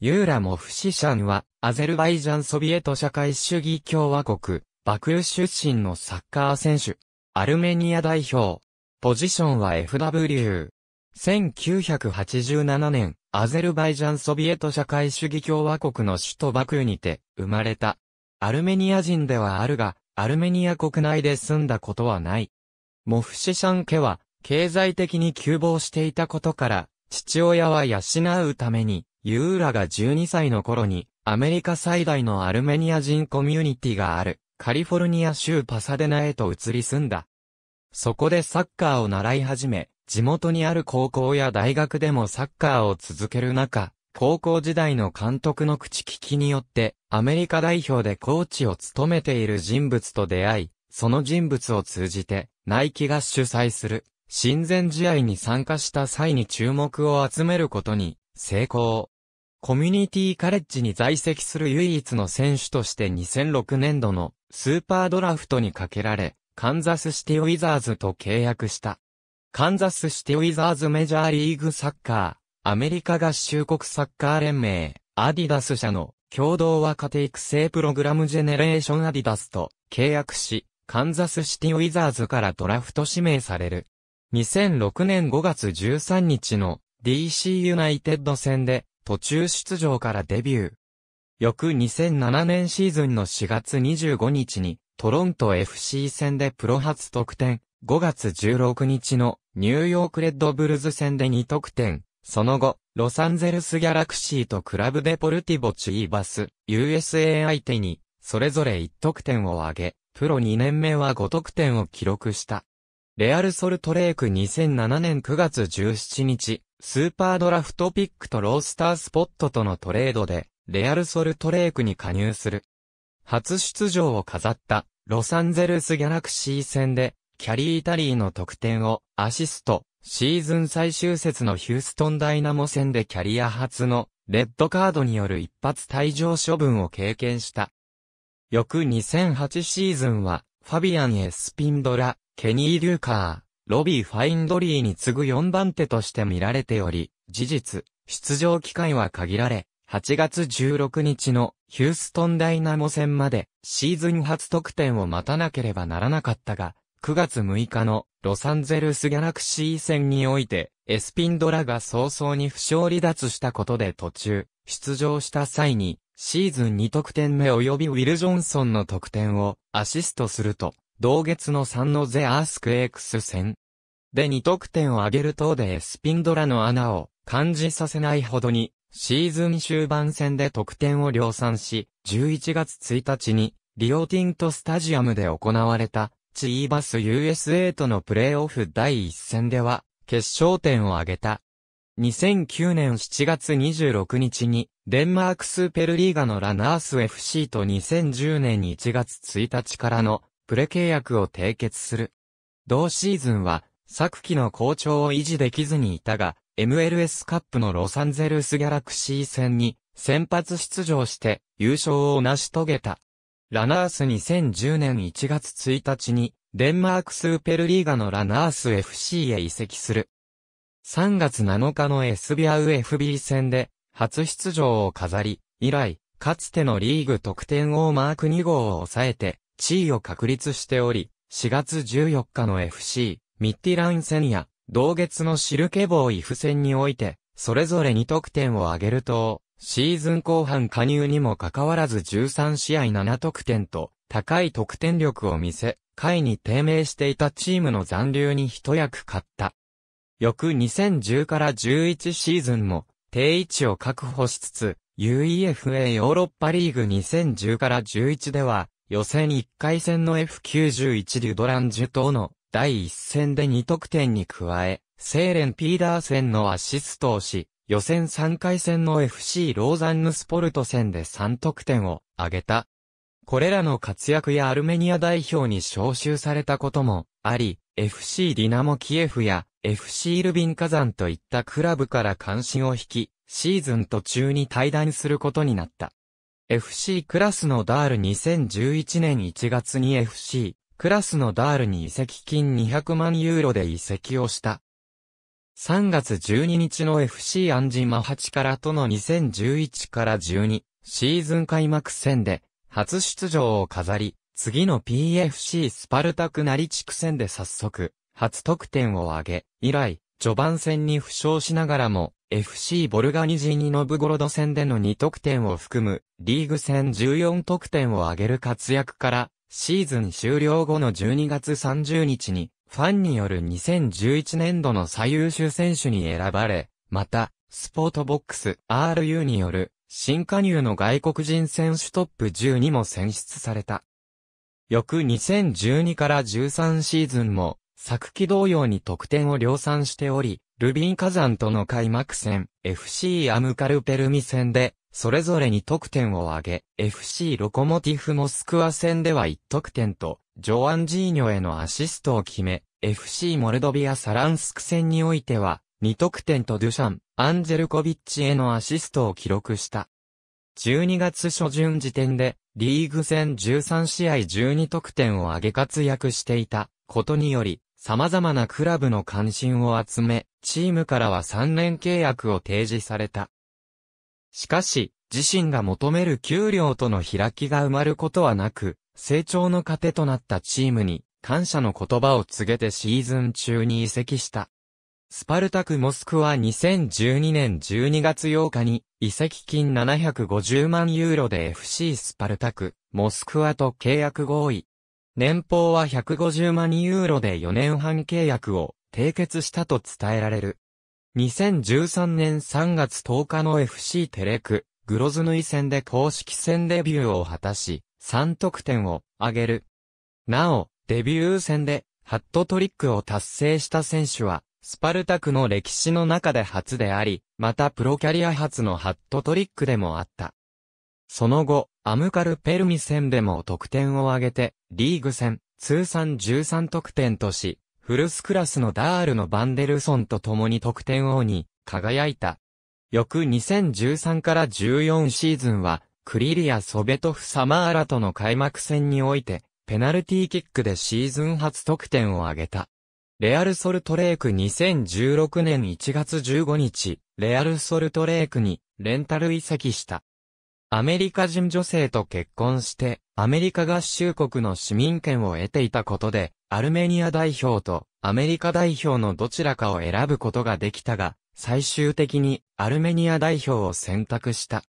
ユーラモフシシャンは、アゼルバイジャンソビエト社会主義共和国、バクー出身のサッカー選手。アルメニア代表。ポジションは FW。1987年、アゼルバイジャンソビエト社会主義共和国の首都バクーにて生まれた。アルメニア人ではあるが、アルメニア国内で住んだことはない。モフシシャン家は、経済的に窮乏していたことから、父親は養うために、ユーラが12歳の頃に、アメリカ最大のアルメニア人コミュニティがある、カリフォルニア州パサデナへと移り住んだ。そこでサッカーを習い始め、地元にある高校や大学でもサッカーを続ける中、高校時代の監督の口利きによって、アメリカ代表でコーチを務めている人物と出会い、その人物を通じて、ナイキが主催する、親善試合に参加した際に注目を集めることに成功。コミュニティカレッジに在籍する唯一の選手として2006年度のスーパードラフトにかけられ、カンザスシティウィザーズと契約した。カンザスシティウィザーズメジャーリーグサッカー、アメリカ合衆国サッカー連盟、アディダス社の共同若手育成プログラムジェネレーションアディダスと契約し、カンザスシティウィザーズからドラフト指名される。2006年5月13日の DC ユナイテッド戦で途中出場からデビュー。翌2007年シーズンの4月25日にトロント FC 戦でプロ初得点、5月16日のニューヨークレッドブルズ戦で2得点、その後、ロサンゼルスギャラクシーとクラブデポルティボチーバス、USA 相手に、それぞれ1得点を挙げ、プロ2年目は5得点を記録した。レアル・ソルトレーク2007年9月17日、スーパードラフトピックとロースタースポットとのトレードで、レアル・ソルトレークに加入する。初出場を飾った、ロサンゼルス・ギャラクシー戦で、キャリー・タリーの得点をアシスト、シーズン最終節のヒューストン・ダイナモ戦でキャリア初の、レッドカードによる一発退場処分を経験した。翌2008シーズンは、ファビアン・エスピンドラ、ケニー・デューカー、ロビー・ファインドリーに次ぐ4番手として見られており、事実、出場機会は限られ、8月16日のヒューストンダイナモ戦までシーズン初得点を待たなければならなかったが、9月6日のロサンゼルスギャラクシー戦において、エスピンドラが早々に負傷離脱したことで途中、出場した際に、シーズン2得点目及びウィル・ジョンソンの得点をアシストすると、同月の3のゼアースクエイクス戦。で2得点を挙げる等でスピンドラの穴を感じさせないほどに、シーズン終盤戦で得点を量産し、11月1日に、リオティントスタジアムで行われた、チーバス USA とのプレーオフ第1戦では、決勝点を挙げた。2009年7月26日に、デンマークスーペルリーガのラナース FC と2010年1月1日からのプレ契約を締結する。同シーズンは、昨季の好調を維持できずにいたが、MLS カップのロサンゼルスギャラクシー戦に先発出場して優勝を成し遂げた。ラナース2010年1月1日にデンマークスーペルリーガのラナース FC へ移籍する。3月7日のエスビアウ f b 戦で初出場を飾り、以来、かつてのリーグ得点王マーク2号を抑えて、地位を確立しており、4月14日の FC、ミッティラン戦や、同月のシルケボーイフ戦において、それぞれ2得点を挙げると、シーズン後半加入にもかかわらず13試合7得点と、高い得点力を見せ、会に低迷していたチームの残留に一役買った。翌2010から11シーズンも、定位置を確保しつつ、UEFA ヨーロッパリーグ2010から11では、予選1回戦の F91 デュドランジュ等の第1戦で2得点に加え、セーレン・ピーダー戦のアシストをし、予選3回戦の FC ローザンヌスポルト戦で3得点を挙げた。これらの活躍やアルメニア代表に招集されたこともあり、FC ディナモキエフや FC ルビン火山といったクラブから関心を引き、シーズン途中に退団することになった。FC クラスのダール2011年1月に FC クラスのダールに移籍金200万ユーロで移籍をした。3月12日の FC アンジマ8からとの2011から12シーズン開幕戦で初出場を飾り、次の PFC スパルタクナリ地区戦で早速初得点を挙げ、以来序盤戦に負傷しながらも FC ボルガニジーニノブゴロド戦での2得点を含む、リーグ戦14得点を挙げる活躍から、シーズン終了後の12月30日に、ファンによる2011年度の最優秀選手に選ばれ、また、スポートボックス RU による、新加入の外国人選手トップ10にも選出された。翌2012から13シーズンも、昨季同様に得点を量産しており、ルビン火山との開幕戦、FC アムカルペルミ戦で、それぞれに得点を挙げ、FC ロコモティフモスクワ戦では1得点と、ジョアンジーニョへのアシストを決め、FC モルドビアサランスク戦においては、2得点とドゥシャン、アンジェルコビッチへのアシストを記録した。12月初旬時点で、リーグ戦13試合12得点を挙げ活躍していたことにより、様々なクラブの関心を集め、チームからは3年契約を提示された。しかし、自身が求める給料との開きが埋まることはなく、成長の糧となったチームに感謝の言葉を告げてシーズン中に移籍した。スパルタクモスクは2012年12月8日に移籍金750万ユーロで FC スパルタクモスクワと契約合意。年俸は150万ユーロで4年半契約を締結したと伝えられる。2013年3月10日の FC テレク、グロズヌイ戦で公式戦デビューを果たし、3得点を挙げる。なお、デビュー戦でハットトリックを達成した選手は、スパルタクの歴史の中で初であり、またプロキャリア初のハットトリックでもあった。その後、アムカル・ペルミ戦でも得点を挙げて、リーグ戦、通算13得点とし、フルスクラスのダールのバンデルソンと共に得点王に輝いた。翌2013から14シーズンは、クリリア・ソベトフ・サマーラとの開幕戦において、ペナルティーキックでシーズン初得点を挙げた。レアル・ソルトレーク2016年1月15日、レアル・ソルトレークにレンタル移籍した。アメリカ人女性と結婚して、アメリカ合衆国の市民権を得ていたことで、アルメニア代表とアメリカ代表のどちらかを選ぶことができたが、最終的にアルメニア代表を選択した。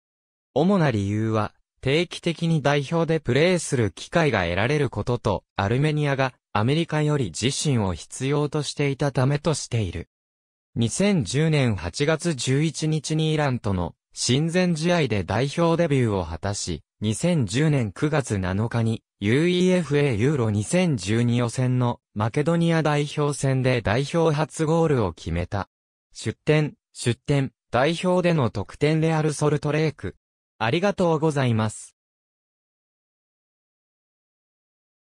主な理由は、定期的に代表でプレーする機会が得られることと、アルメニアがアメリカより自身を必要としていたためとしている。2010年8月11日にイランとの親善試合で代表デビューを果たし、2010年9月7日に UEFA ユーロ2012予選のマケドニア代表戦で代表初ゴールを決めた。出展、出展、代表での得点レアルソルトレーク。ありがとうございます。